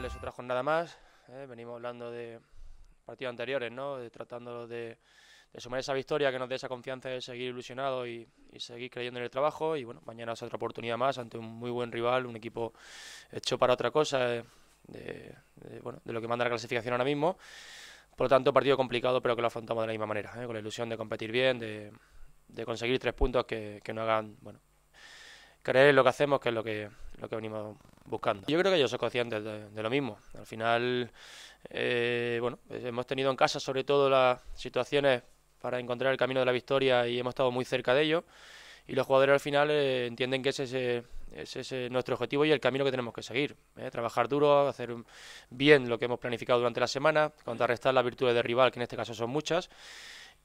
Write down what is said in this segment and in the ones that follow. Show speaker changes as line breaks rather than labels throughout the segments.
les es otra más. ¿eh? Venimos hablando de partidos anteriores, De, tratando de, sumar esa victoria que nos dé esa confianza de seguir ilusionado y, seguir creyendo en el trabajo. Y bueno, mañana es otra oportunidad más ante un muy buen rival, un equipo hecho para otra cosa, ¿eh? de, bueno, de lo que manda la clasificación ahora mismo. Por lo tanto, partido complicado, pero que lo afrontamos de la misma manera, ¿eh? con la ilusión de competir bien, de, conseguir tres puntos que, que no hagan, bueno, creer en lo que hacemos, que es lo que, venimos buscando. Yo creo que ellos son conscientes de, lo mismo. Al final, eh, bueno, eh, hemos tenido en casa sobre todo las situaciones para encontrar el camino de la victoria y hemos estado muy cerca de ello. Y los jugadores al final eh, entienden que ese, es nuestro objetivo y el camino que tenemos que seguir. Trabajar duro, hacer bien lo que hemos planificado durante la semana, contrarrestar las virtudes del rival, que en este caso son muchas,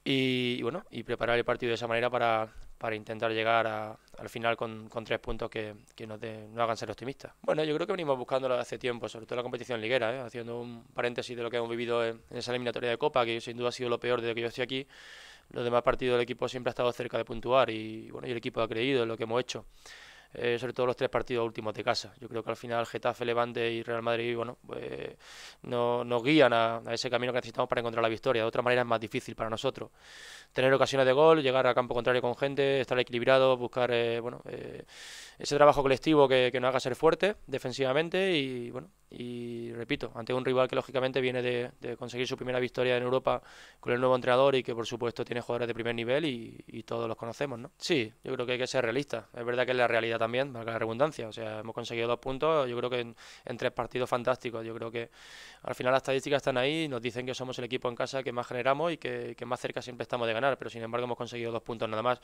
y bueno, y preparar el partido de esa manera para, para intentar llegar al final con, tres puntos que, nos, hagan ser optimistas. Bueno, yo creo que venimos buscándolo hace tiempo, sobre todo en la competición liguera, ¿eh? haciendo un paréntesis de lo que hemos vivido en, esa eliminatoria de Copa, que sin duda ha sido lo peor de lo que yo estoy aquí. Los demás partidos del equipo siempre ha estado cerca de puntuar y, bueno, y el equipo ha creído en lo que hemos hecho. Eh, sobre todo los tres partidos últimos de casa. Yo creo que al final Getafe, Levante y Real Madrid bueno, pues, no, nos guían a, ese camino que necesitamos para encontrar la victoria. De otra manera es más difícil para nosotros. Tener ocasiones de gol, llegar a campo contrario con gente, estar equilibrado, buscar eh, bueno, eh, ese trabajo colectivo que, que nos haga ser fuerte defensivamente y, bueno, y repito, ante un rival que lógicamente viene de, conseguir su primera victoria en Europa con el nuevo entrenador y que por supuesto tiene jugadores de primer nivel y, todos los conocemos, ¿no? Sí, yo creo que hay que ser realista. Es verdad que es la realidad también, para la redundancia. O sea, hemos conseguido dos puntos, yo creo que en, tres partidos fantásticos. Yo creo que al final las estadísticas están ahí, nos dicen que somos el equipo en casa que más generamos y que más cerca siempre estamos de ganar, pero sin embargo hemos conseguido dos puntos nada más.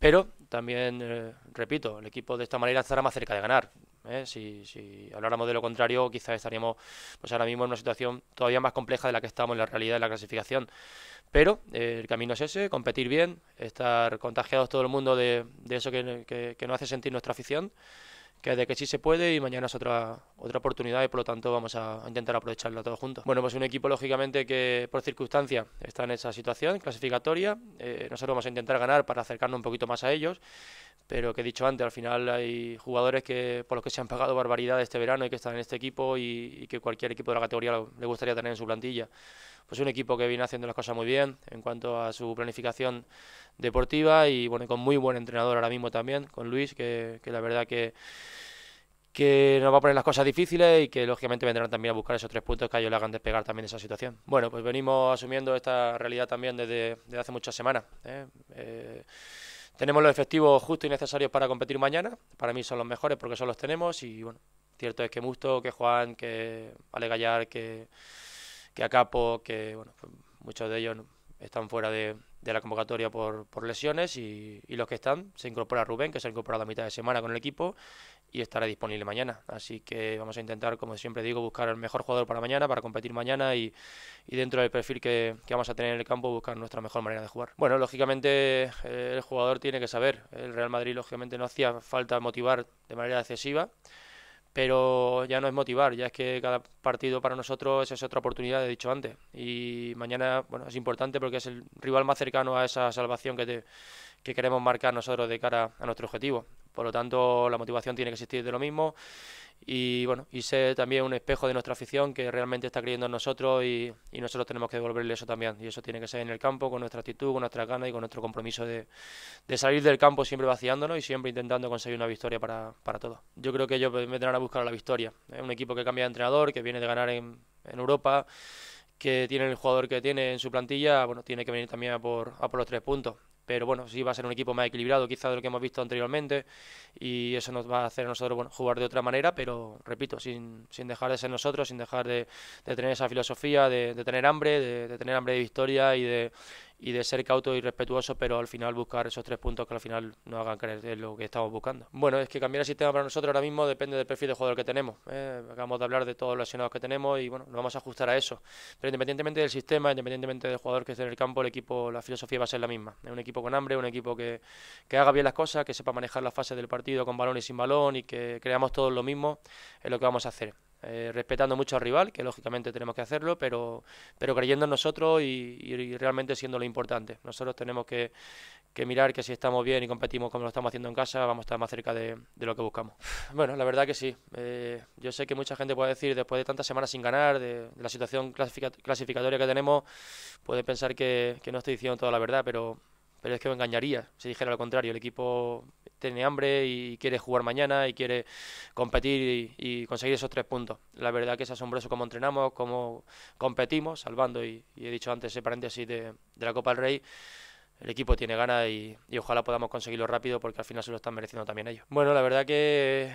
Pero también, eh, repito, el equipo de esta manera estará más cerca de ganar. ¿eh? Si, habláramos de lo contrario, quizás estaríamos pues ahora mismo en una situación todavía más compleja de la que estamos en la realidad de la clasificación. Pero eh, el camino es ese, competir bien, estar contagiados todo el mundo de, eso que, que nos hace sentir nuestra afición que de que sí se puede y mañana es otra, otra oportunidad y por lo tanto vamos a intentar aprovecharla todos juntos. Bueno, pues un equipo lógicamente que por circunstancia está en esa situación clasificatoria, eh, nosotros vamos a intentar ganar para acercarnos un poquito más a ellos, pero que he dicho antes, al final hay jugadores que por los que se han pagado barbaridad este verano y que están en este equipo y que cualquier equipo de la categoría le gustaría tener en su plantilla pues un equipo que viene haciendo las cosas muy bien en cuanto a su planificación deportiva y bueno, con muy buen entrenador ahora mismo también, con Luis, que, la verdad que que nos va a poner las cosas difíciles y que lógicamente vendrán también a buscar esos tres puntos que a ellos le hagan despegar también esa situación. Bueno, pues venimos asumiendo esta realidad también desde, hace muchas semanas. ¿eh? Eh, tenemos los efectivos justos y necesarios para competir mañana. Para mí son los mejores porque son los tenemos y bueno, cierto es que Musto, que Juan, que Ale Gallar, que que a Capo, que bueno, pues, muchos de ellos están fuera de, de la convocatoria por, por lesiones y, los que están, se incorpora Rubén, que se ha incorporado a mitad de semana con el equipo y estará disponible mañana. Así que vamos a intentar, como siempre digo, buscar el mejor jugador para mañana, para competir mañana y, dentro del perfil que, que, vamos a tener en el campo buscar nuestra mejor manera de jugar. Bueno, lógicamente eh, el jugador tiene que saber, el Real Madrid lógicamente no hacía falta motivar de manera excesiva pero ya no es motivar, ya es que cada partido para nosotros es otra oportunidad, he dicho antes, y mañana bueno, es importante porque es el rival más cercano a esa salvación que te, que queremos marcar nosotros de cara a nuestro objetivo. Por lo tanto, la motivación tiene que existir de lo mismo y bueno, y ser también un espejo de nuestra afición que realmente está creyendo en nosotros y, nosotros tenemos que devolverle eso también. Y eso tiene que ser en el campo, con nuestra actitud, con nuestras ganas y con nuestro compromiso de, salir del campo siempre vaciándonos y siempre intentando conseguir una victoria para, todos. Yo creo que ellos vendrán a buscar la victoria. Es un equipo que cambia de entrenador, que viene de ganar en, Europa, que tiene el jugador que tiene en su plantilla, bueno, tiene que venir también por, a por los tres puntos pero bueno, sí va a ser un equipo más equilibrado quizá de lo que hemos visto anteriormente y eso nos va a hacer a nosotros jugar de otra manera, pero repito, sin, sin dejar de ser nosotros, sin dejar de, tener esa filosofía, de, tener hambre, de, de, tener hambre de victoria y de, y de ser cauto y respetuoso, pero al final buscar esos tres puntos que al final no hagan creer lo que estamos buscando. Bueno, es que cambiar el sistema para nosotros ahora mismo depende del perfil de jugador que tenemos. ¿eh? acabamos de hablar de todos los lesionados que tenemos y bueno, nos vamos a ajustar a eso. Pero independientemente del sistema, independientemente del jugador que esté en el campo, el equipo, la filosofía va a ser la misma. Es un equipo con hambre, un equipo que, que haga bien las cosas, que sepa manejar las fases del partido con balón y sin balón y que creamos todos lo mismo, es lo que vamos a hacer. Eh, respetando mucho al rival, que lógicamente tenemos que hacerlo, pero, pero creyendo en nosotros y, realmente siendo lo importante. Nosotros tenemos que, mirar que si estamos bien y competimos como lo estamos haciendo en casa, vamos a estar más cerca de, lo que buscamos. Bueno, la verdad que sí. Eh, yo sé que mucha gente puede decir, después de tantas semanas sin ganar, de, la situación clasificatoria que tenemos, puede pensar que no estoy diciendo toda la verdad, pero pero es que me engañaría si dijera lo contrario. El equipo tiene hambre y quiere jugar mañana y quiere competir y, conseguir esos tres puntos. La verdad que es asombroso cómo entrenamos, cómo competimos, salvando, y, he dicho antes ese paréntesis de, la Copa del Rey, el equipo tiene ganas y, y, ojalá podamos conseguirlo rápido porque al final se lo están mereciendo también ellos. Bueno, la verdad que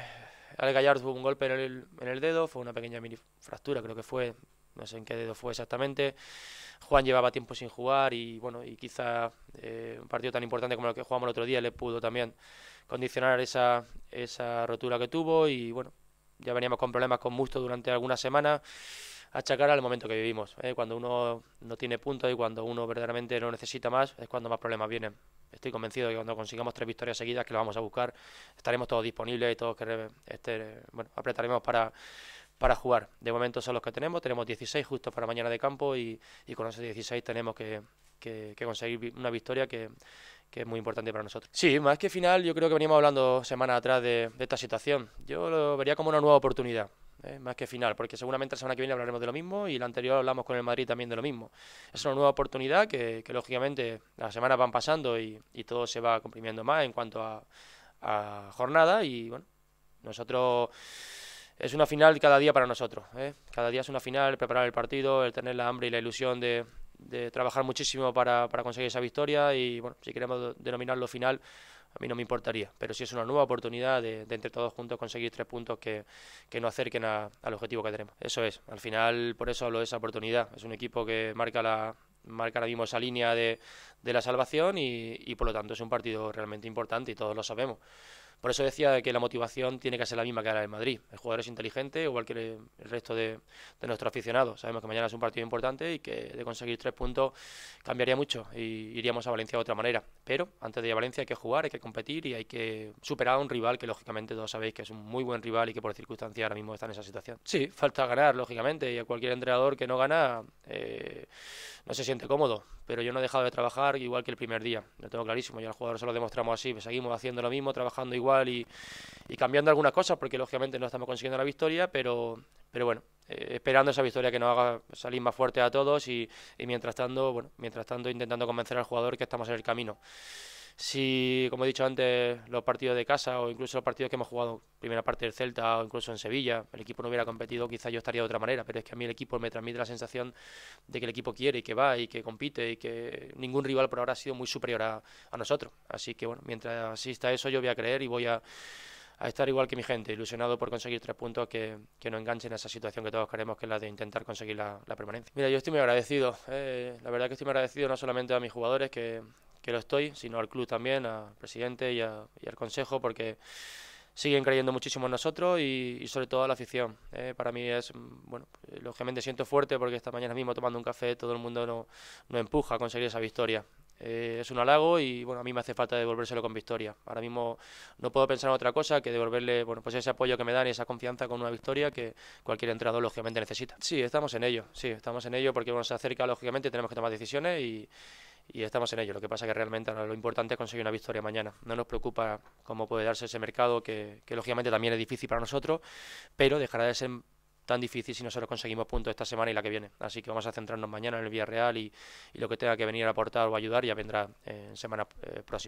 al Gallardo tuvo un golpe en el, en el dedo, fue una pequeña mini fractura, creo que fue no sé en qué dedo fue exactamente. Juan llevaba tiempo sin jugar y bueno, y quizá eh, un partido tan importante como el que jugamos el otro día le pudo también condicionar esa, esa rotura que tuvo y bueno, ya veníamos con problemas con Musto durante algunas semanas achacar al momento que vivimos. ¿eh? Cuando uno no tiene puntos y cuando uno verdaderamente no necesita más, es cuando más problemas vienen. Estoy convencido de que cuando consigamos tres victorias seguidas, que lo vamos a buscar, estaremos todos disponibles y todos este, bueno, apretaremos para, para jugar. De momento son los que tenemos, tenemos 16 justo para mañana de campo y, con esos 16 tenemos que, conseguir una victoria que, es muy importante para nosotros. Sí, más que final, yo creo que veníamos hablando semana atrás de, esta situación. Yo lo vería como una nueva oportunidad. ¿eh? más que final, porque seguramente la semana que viene hablaremos de lo mismo y la anterior hablamos con el Madrid también de lo mismo. Es una nueva oportunidad que, lógicamente las semanas van pasando y, todo se va comprimiendo más en cuanto a, a jornada y bueno, nosotros es una final cada día para nosotros. ¿eh? Cada día es una final, preparar el partido, el tener la hambre y la ilusión de, de trabajar muchísimo para, para, conseguir esa victoria y bueno, si queremos denominarlo final, a mí no me importaría, pero si es una nueva oportunidad de, entre todos juntos conseguir tres puntos que, que nos acerquen al objetivo que tenemos. Eso es, al final por eso hablo de esa oportunidad, es un equipo que marca la, marca ahora mismo esa línea de, de la salvación y, por lo tanto es un partido realmente importante y todos lo sabemos. Por eso decía que la motivación tiene que ser la misma que la del Madrid. El jugador es inteligente, igual que el resto de, de nuestros aficionados. Sabemos que mañana es un partido importante y que de conseguir tres puntos cambiaría mucho y iríamos a Valencia de otra manera. Pero antes de ir a Valencia hay que jugar, hay que competir y hay que superar a un rival que lógicamente todos sabéis que es un muy buen rival y que por circunstancia ahora mismo está en esa situación. Sí, falta ganar, lógicamente, y a cualquier entrenador que no gana eh, no se siente cómodo pero yo no he dejado de trabajar igual que el primer día, lo tengo clarísimo, ya al jugador se lo demostramos así, pues seguimos haciendo lo mismo, trabajando igual y, cambiando algunas cosas, porque lógicamente no estamos consiguiendo la victoria, pero, pero bueno, eh, esperando esa victoria que nos haga salir más fuerte a todos y, y mientras tanto, bueno, mientras tanto intentando convencer al jugador que estamos en el camino si, como he dicho antes, los partidos de casa o incluso los partidos que hemos jugado, primera parte del Celta o incluso en Sevilla, el equipo no hubiera competido, quizá yo estaría de otra manera, pero es que a mí el equipo me transmite la sensación de que el equipo quiere y que va y que compite y que ningún rival por ahora ha sido muy superior a, nosotros. Así que bueno, mientras está eso yo voy a creer y voy a, a estar igual que mi gente, ilusionado por conseguir tres puntos que, que no enganchen a esa situación que todos queremos, que es la de intentar conseguir la, permanencia. Mira, yo estoy muy agradecido, eh, la verdad que estoy muy agradecido no solamente a mis jugadores, que que lo estoy, sino al club también, al presidente y, al consejo, porque siguen creyendo muchísimo en nosotros y, sobre todo a la afición. Eh, para mí es, mm, bueno, eh, lógicamente siento fuerte porque esta mañana mismo tomando un café todo el mundo nos no empuja a conseguir esa victoria. Eh, es un halago y bueno, a mí me hace falta devolvérselo con victoria. Ahora mismo no puedo pensar en otra cosa que devolverle bueno, pues ese apoyo que me dan y esa confianza con una victoria que cualquier entrenador lógicamente necesita. Sí, estamos en ello, sí, estamos en ello porque bueno, se acerca lógicamente, tenemos que tomar decisiones y, y estamos en ello. Lo que pasa es que realmente lo importante es conseguir una victoria mañana. No nos preocupa cómo puede darse ese mercado, que, que lógicamente también es difícil para nosotros, pero dejará de ser tan difícil si nosotros conseguimos puntos esta semana y la que viene. Así que vamos a centrarnos mañana en el Villarreal Real y lo que tenga que venir a aportar o ayudar ya vendrá en semana eh, próxima.